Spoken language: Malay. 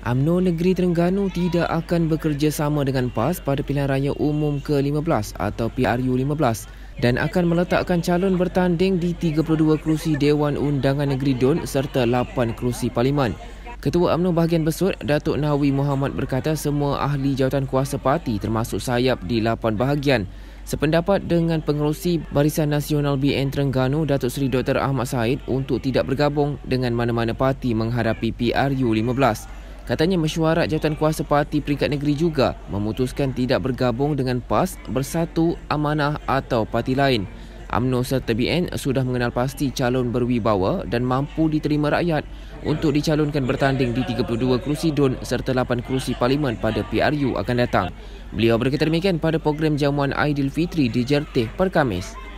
UMNO Negeri Terengganu tidak akan bekerjasama dengan PAS pada pilihan raya umum ke-15 atau PRU-15 dan akan meletakkan calon bertanding di 32 kerusi Dewan Undangan Negeri Dun serta 8 kerusi Parlimen. Ketua UMNO bahagian Besut, Datuk Nawi Muhammad berkata semua ahli jawatan kuasa parti termasuk sayap di 8 bahagian sependapat dengan pengerusi Barisan Nasional BN Terengganu Datuk Seri Dr. Ahmad Said untuk tidak bergabung dengan mana-mana parti menghadapi PRU 15. Katanya mesyuarat jawatan kuasa parti peringkat negeri juga memutuskan tidak bergabung dengan PAS, Bersatu, Amanah atau parti lain. UMNO serta BN sudah mengenal pasti calon berwibawa dan mampu diterima rakyat untuk dicalonkan bertanding di 32 kerusi DUN serta 8 kerusi Parlimen pada PRU akan datang. Beliau berkata demikian pada program jamuan Aidilfitri di Jertih per Kamis.